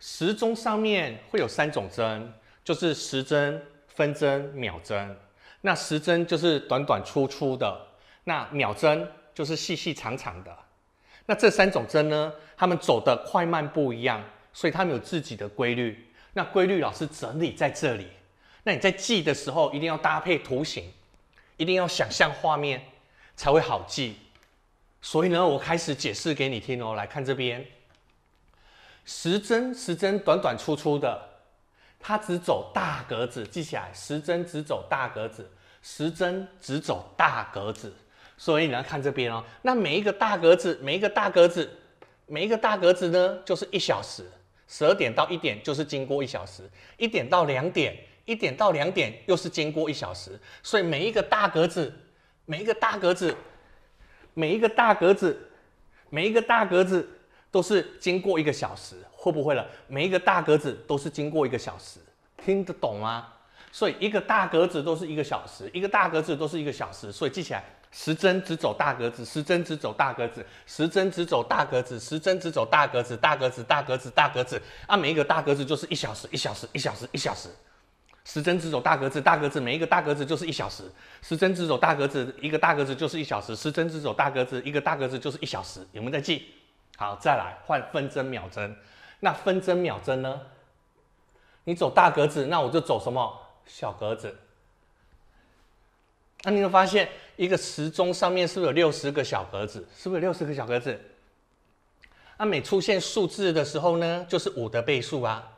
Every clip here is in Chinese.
时钟上面会有三种针，就是时针、分针、秒针。那时针就是短短粗粗的，那秒针就是细细长长的。那这三种针呢，它们走的快慢不一样，所以它们有自己的规律。那规律老师整理在这里，那你在记的时候一定要搭配图形，一定要想象画面才会好记。所以呢，我开始解释给你听哦，来看这边。时针，时针，短短粗粗的，它只走大格子。记起来，时针只走大格子，时针只走大格子。所以你要看这边哦。那每一个大格子，每一个大格子，每一个大格子呢，就是一小时。十二点到一点就是经过一小时，一点到两点，一点到两点又是经过一小时。所以每一个大格子，每一个大格子，每一个大格子，每一个大格子。都是经过一个小时，会不会了？每一个大格子都是经过一个小时，听得懂吗？所以一个大格子都是一个小时，一个大格子都是一个小时，所以记起来，时针只走大格子，时针只走大格子，时针只走大格子，时针只走大格子，大格子大格子大格子啊，每一个大格子就是一小时，一小时一小时一小时，时针只走大格子，大格子每一个大格子就是一小时，时针只走大格子，一个大格子就是一小时，时针只走大格子，一个大格子就是一小时，有没有在记？好，再来换分针、秒针。那分针、秒针呢？你走大格子，那我就走什么小格子？那你会发现，一个时钟上面是不是有六十个小格子？是不是六十个小格子？那每出现数字的时候呢，就是五的倍数啊，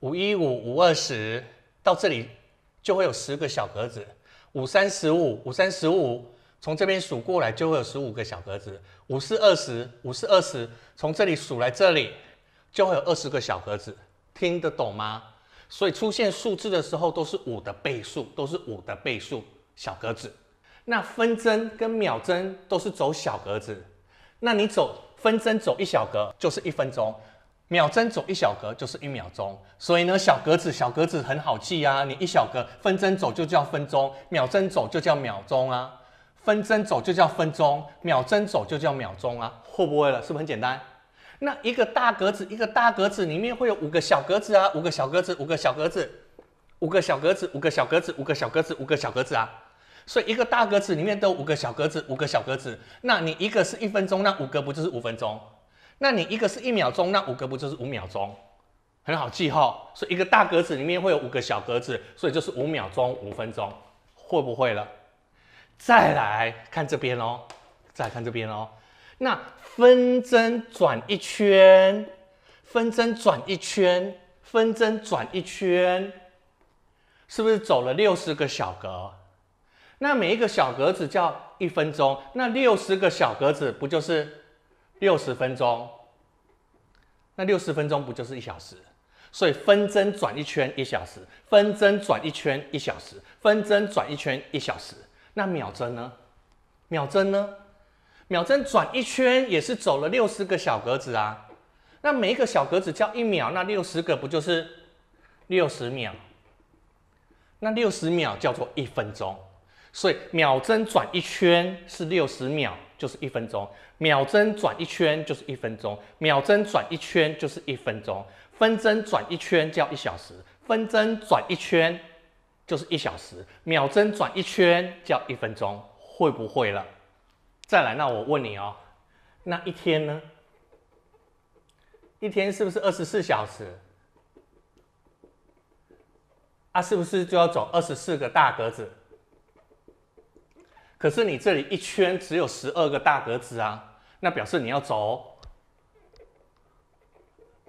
五一五、五二十，到这里就会有十个小格子，五三十五、五三十五。从这边数过来就会有十五个小格子，五是二十，五是二十。从这里数来这里就会有二十个小格子，听得懂吗？所以出现数字的时候都是五的倍数，都是五的倍数小格子。那分针跟秒针都是走小格子，那你走分针走一小格就是一分钟，秒针走一小格就是一秒钟。所以呢，小格子小格子很好记啊，你一小格分针走就叫分钟，秒针走就叫秒钟啊。分针走就叫分钟，秒针走就叫秒钟啊，会不会了？是不是很简单？那一个大格子，一个大格子里面会有五个小格子啊，五个小格子，五个小格子，五个小格子，五个小格子，五个小格子五个小格子啊。所以一个大格子里面都五个小格子，五个小格子。那你一个是一分钟，那五个不就是五分钟？那你一个是一秒钟，那五个不就是五秒钟？很好记哈。所以一个大格子里面会有五个小格子，所以就是五秒钟、五分钟，会不会了？再来看这边哦，再看这边哦。那分针转一圈，分针转一圈，分针转一圈，是不是走了六十个小格？那每一个小格子叫一分钟，那六十个小格子不就是六十分钟？那六十分钟不就是一小时？所以分针转一圈一小时，分针转一圈一小时，分针转一圈一小时。那秒针呢？秒针呢？秒针转一圈也是走了六十个小格子啊。那每一个小格子叫一秒，那六十个不就是六十秒？那六十秒叫做一分钟。所以秒针转一圈是六十秒，就是一分钟。秒针转一圈就是一分钟。秒针转一圈就是一分钟。分针转一圈叫一小时。分针转一圈。就是一小时，秒针转一圈叫一分钟，会不会了？再来，那我问你哦，那一天呢？一天是不是二十四小时？啊，是不是就要走二十四个大格子？可是你这里一圈只有十二个大格子啊，那表示你要走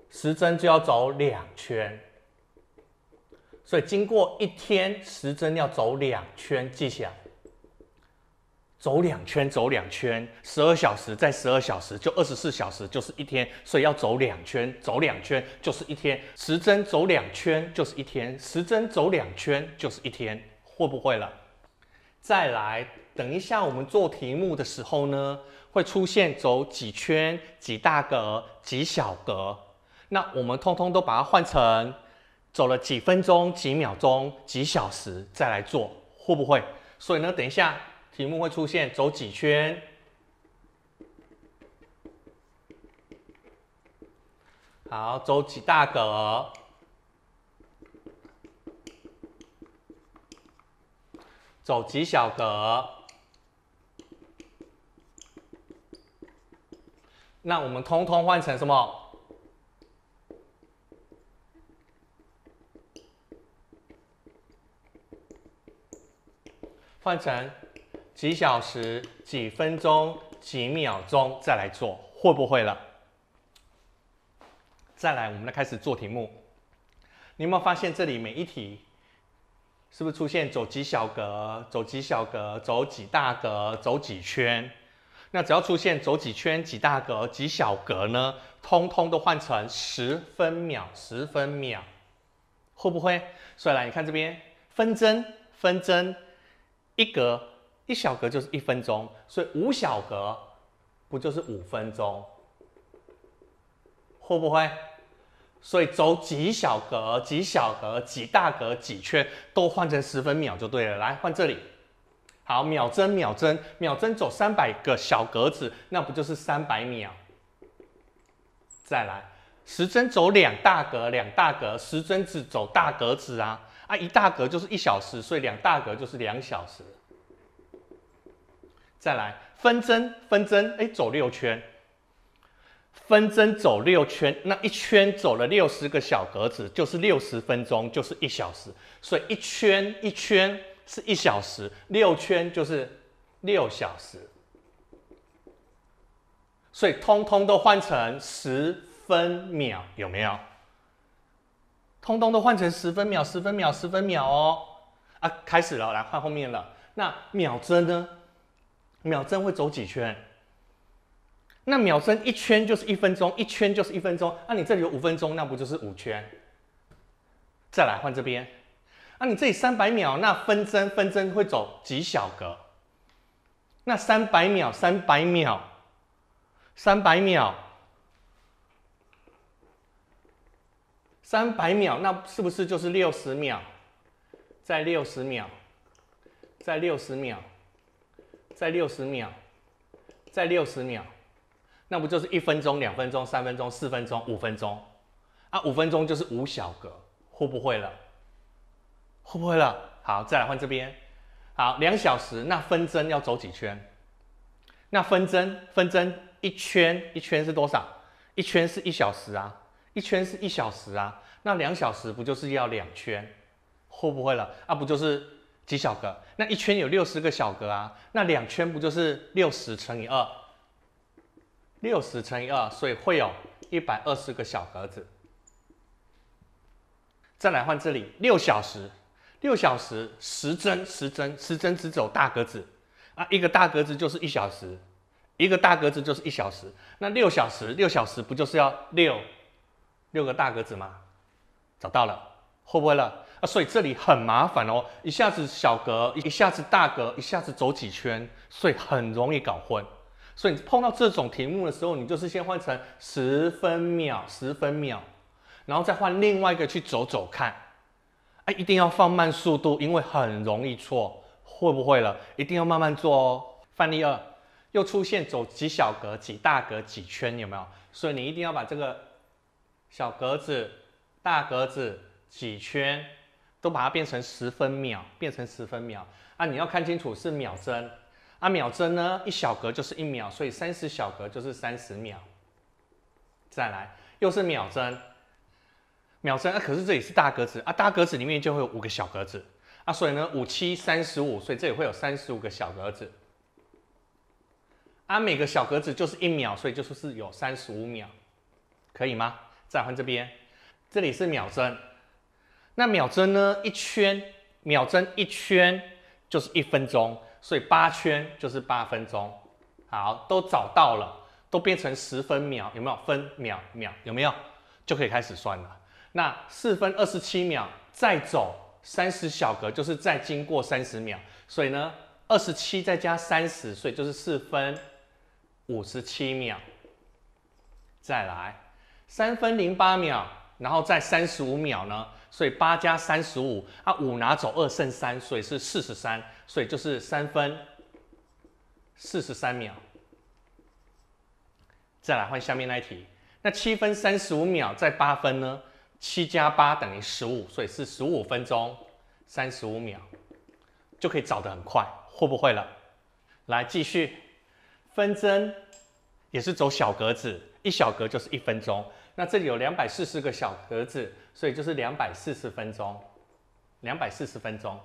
时针就要走两圈。所以经过一天，时针要走两圈，记下来，走两圈，走两圈，十二小时再十二小时就二十四小时就是一天，所以要走两圈，走两圈就是一天，时针走两圈就是一天，时针走两圈就是一天，会不会了？再来，等一下我们做题目的时候呢，会出现走几圈、几大格、几小格，那我们通通都把它换成。走了几分钟、几秒钟、几小时再来做，会不会？所以呢，等一下题目会出现走几圈，好，走几大格，走几小格，那我们通通换成什么？换成几小时、几分钟、几秒钟再来做，会不会了？再来，我们来开始做题目。你有没有发现这里每一题，是不是出现走几小格、走几小格、走几大格、走几圈？那只要出现走几圈、几大格、几小格呢，通通都换成十分秒、十分秒，会不会？所以来，你看这边分针、分针。一格一小格就是一分钟，所以五小格不就是五分钟？会不会？所以走几小格、几小格、几大格、几圈，都换成十分秒就对了。来换这里，好，秒针、秒针、秒针走三百个小格子，那不就是三百秒？再来，时针走两大格、两大格，时针只走大格子啊。那一大格就是一小时，所以两大格就是两小时。再来，分针，分针，哎，走六圈，分针走六圈，那一圈走了六十个小格子，就是六十分钟，就是一小时。所以一圈一圈是一小时，六圈就是六小时。所以通通都换成十分秒，有没有？通通都换成十分秒，十分秒，十分秒哦！啊，开始了，来换后面了。那秒针呢？秒针会走几圈？那秒针一圈就是一分钟，一圈就是一分钟。那你这里有五分钟，那不就是五圈？再来换这边。啊，你这里三百秒，那分针分针会走几小格？那三百秒，三百秒，三百秒。三百秒，那是不是就是六十秒？在六十秒，在六十秒，在六十秒，在六十秒，那不就是一分钟、两分钟、三分钟、四分钟、五分钟啊？五分钟就是五小格，会不会了？会不会了？好，再来换这边。好，两小时，那分针要走几圈？那分针，分针一圈一圈是多少？一圈是一小时啊。一圈是一小时啊，那两小时不就是要两圈？会不会了？啊，不就是几小格？那一圈有六十个小格啊，那两圈不就是六十乘以二？六十乘以二，所以会有一百二十个小格子。再来换这里，六小时，六小时，时针，时针，时针只走大格子啊，一个大格子就是一小时，一个大格子就是一小时。那六小时，六小时不就是要六？六个大格子吗？找到了，会不会了？啊，所以这里很麻烦哦，一下子小格，一下子大格，一下子走几圈，所以很容易搞混。所以你碰到这种题目的时候，你就是先换成十分秒，十分秒，然后再换另外一个去走走看。哎，一定要放慢速度，因为很容易错，会不会了？一定要慢慢做哦。范例二又出现走几小格、几大格、几圈，有没有？所以你一定要把这个。小格子、大格子几圈，都把它变成十分秒，变成十分秒。啊，你要看清楚是秒针。啊，秒针呢，一小格就是一秒，所以三十小格就是三十秒。再来，又是秒针，秒针啊，可是这里是大格子啊，大格子里面就会有五个小格子啊，所以呢，五七三十五，所以这里会有三十五个小格子。啊，每个小格子就是一秒，所以就是有三十五秒，可以吗？再换这边，这里是秒针。那秒针呢？一圈秒针一圈就是一分钟，所以八圈就是八分钟。好，都找到了，都变成十分秒，有没有分秒秒？有没有？就可以开始算了。那四分二十七秒，再走三十小格，就是再经过三十秒，所以呢，二十七再加三十，所以就是四分五十七秒。再来。三分零八秒，然后再三十五秒呢？所以八加三十五，啊，五拿走二剩三，所以是四十三，所以就是三分四十三秒。再来换下面那一题，那七分三十五秒再八分呢？七加八等于十五，所以是十五分钟三十五秒，就可以找得很快，会不会了？来继续，分针也是走小格子，一小格就是一分钟。那这里有两百四十个小格子，所以就是两百四十分钟。两百四十分钟。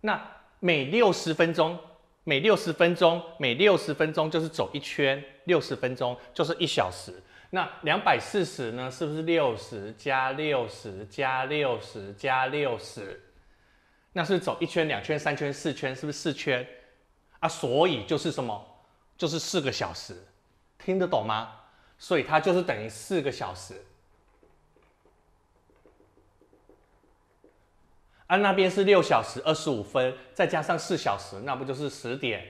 那每六十分钟，每六十分钟，每六十分钟就是走一圈，六十分钟就是一小时。那两百四十呢？是不是六十加六十加六十加六十？那是走一圈、两圈、三圈、四圈，是不是四圈？啊，所以就是什么？就是四个小时。听得懂吗？所以它就是等于四个小时，啊那边是六小时二十五分，再加上四小时，那不就是十点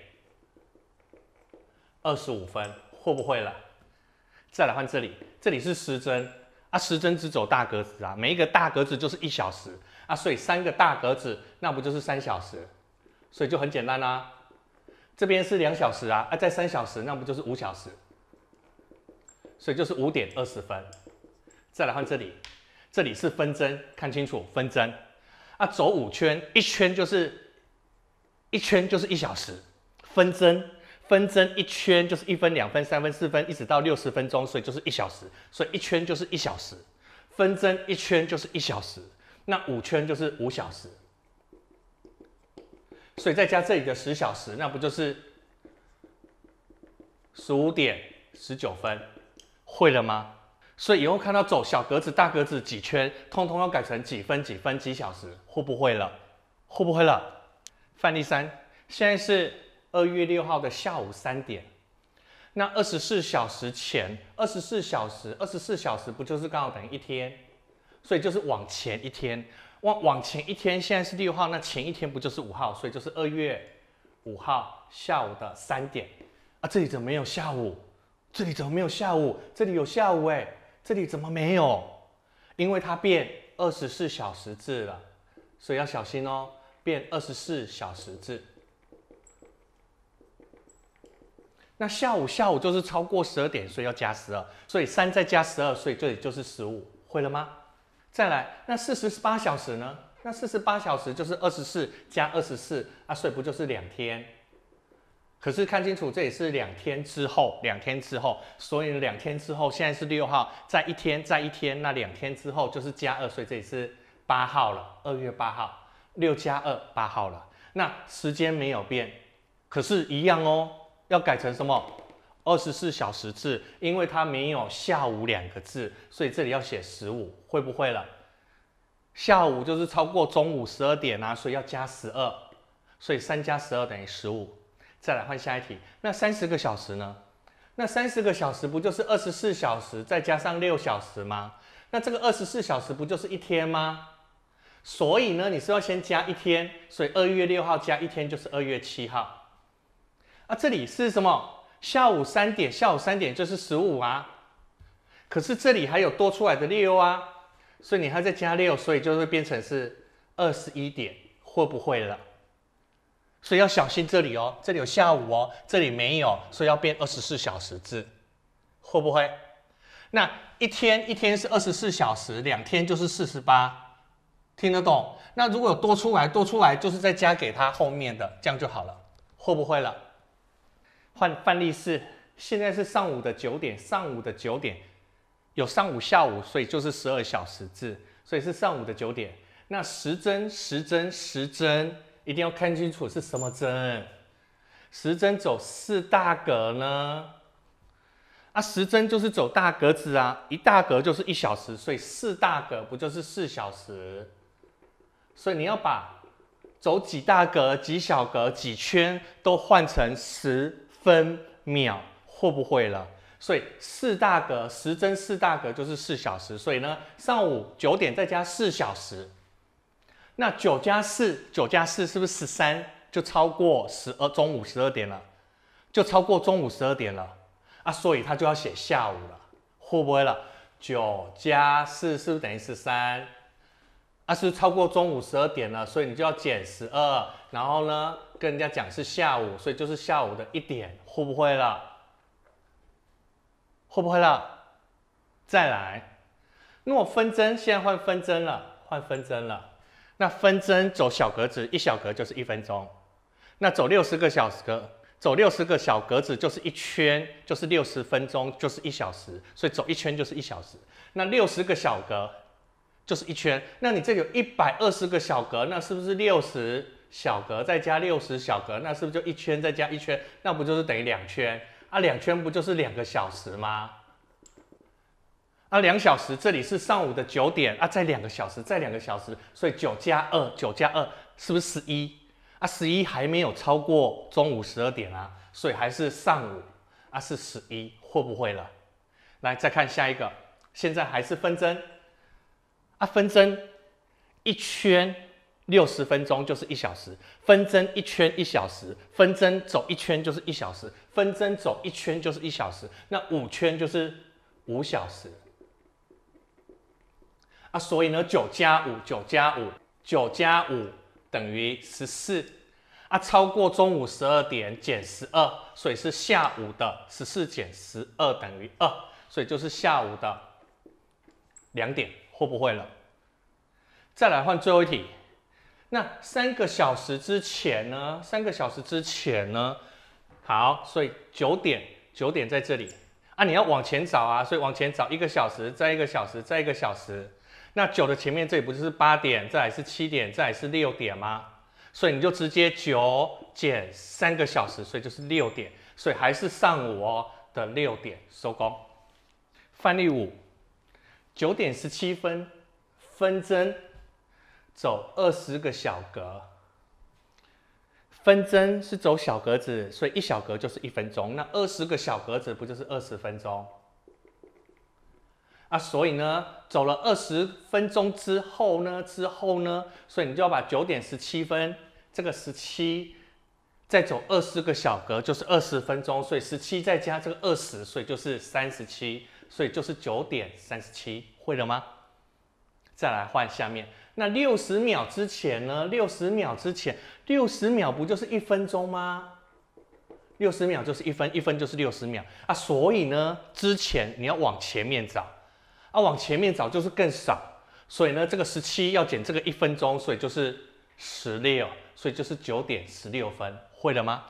二十五分？会不会了？再来换这里，这里是时针啊，时针只走大格子啊，每一个大格子就是一小时啊，所以三个大格子，那不就是三小时？所以就很简单啦，这边是两小时啊，啊再三小时，那不就是五小时？所以就是五点二十分，再来看这里，这里是分针，看清楚分针，啊走五圈，一圈就是一圈就是一小时，分针分针一圈就是一分两分三分四分一直到六十分钟，所以就是一小时，所以一圈就是一小时，分针一圈就是一小时，那五圈就是五小时，所以再加这里的十小时，那不就是十五点十九分？会了吗？所以以后看到走小格子、大格子几圈，通通要改成几分、几分、几小时，会不会了？会不会了？范例三，现在是二月六号的下午三点。那二十四小时前，二十四小时，二十四小时不就是刚好等于一天？所以就是往前一天，往往前一天。现在是六号，那前一天不就是五号？所以就是二月五号下午的三点。啊，这里怎么没有下午？这里怎么没有下午？这里有下午哎，这里怎么没有？因为它变二十四小时制了，所以要小心哦。变二十四小时制，那下午下午就是超过十二点，所以要加十二，所以三再加十二，所以这里就是十五，会了吗？再来，那四十八小时呢？那四十八小时就是二十四加二十四，啊，所以不就是两天？可是看清楚，这里是两天之后，两天之后，所以两天之后，现在是六号，在一天，在一天，那两天之后就是加二，所以这里是八号了，二月八号，六加二，八号了。那时间没有变，可是，一样哦。要改成什么？二十四小时制，因为它没有下午两个字，所以这里要写十五，会不会了？下午就是超过中午十二点啊，所以要加十二，所以三加十二等于十五。再来换下一题，那三十个小时呢？那三十个小时不就是二十四小时再加上六小时吗？那这个二十四小时不就是一天吗？所以呢，你是要先加一天，所以二月六号加一天就是二月七号。啊，这里是什么？下午三点，下午三点就是十五啊。可是这里还有多出来的六啊，所以你还要再加六，所以就会变成是二十一点，会不会了？所以要小心这里哦，这里有下午哦，这里没有，所以要变二十四小时制，会不会？那一天一天是二十四小时，两天就是四十八，听得懂？那如果有多出来，多出来就是再加给他后面的，这样就好了，会不会了？换范例是，现在是上午的九点，上午的九点有上午下午，所以就是十二小时制，所以是上午的九点。那时针时针时针。一定要看清楚是什么针，时针走四大格呢？啊，时针就是走大格子啊，一大格就是一小时，所以四大格不就是四小时？所以你要把走几大格、几小格、几圈都换成十分秒，会不会了？所以四大格，时针四大格就是四小时，所以呢，上午九点再加四小时。那九加四，九加四是不是十三？就超过十二，中午十二点了，就超过中午十二点了啊！所以他就要写下午了，会不会了？九加四是不是等于十三？那是超过中午十二点了，所以你就要减十二，然后呢，跟人家讲是下午，所以就是下午的一点，会不会了？会不会了？再来，那我分针现在换分针了，换分针了。那分针走小格子，一小格就是一分钟。那走六十个小格，走六十个小格子就是一圈，就是六十分钟，就是一小时。所以走一圈就是一小时。那六十个小格就是一圈。那你这有一百二十个小格，那是不是六十小格再加六十小格？那是不是就一圈再加一圈？那不就是等于两圈啊？两圈不就是两个小时吗？啊，两小时，这里是上午的九点啊，在两个小时，在两个小时，所以九加二，九加二，是不是十一？啊，十一还没有超过中午十二点啊，所以还是上午啊，是十一，会不会了？来，再看下一个，现在还是分针啊，分针一圈六十分钟就是一小时，分针一圈一小时，分针走一圈就是一小时，分针走一圈就是一小时，那五圈就是五小时。啊，所以呢，九加五，九加五，九加五等于十四。啊，超过中午十二点，减十二，所以是下午的十四减十二等于二，所以就是下午的两点。会不会了？再来换最后一题。那三个小时之前呢？三个小时之前呢？好，所以九点，九点在这里。啊，你要往前找啊，所以往前找一个小时，再一个小时，再一个小时。那九的前面这里不就是八点，再是七点，再是六点吗？所以你就直接九减三个小时，所以就是六点，所以还是上午哦的六点收工。范例五，九点十七分，分针走二十个小格，分针是走小格子，所以一小格就是一分钟，那二十个小格子不就是二十分钟？啊，所以呢，走了二十分钟之后呢，之后呢，所以你就要把九点十七分这个十七再走二十个小格，就是二十分钟，所以十七再加这个二十，所以就是三十七，所以就是九点三十七，会了吗？再来换下面，那六十秒之前呢？六十秒之前，六十秒不就是一分钟吗？六十秒就是一分，一分就是六十秒啊！所以呢，之前你要往前面找。啊，往前面找就是更少，所以呢，这个十七要减这个一分钟，所以就是十六，所以就是九点十六分，会了吗？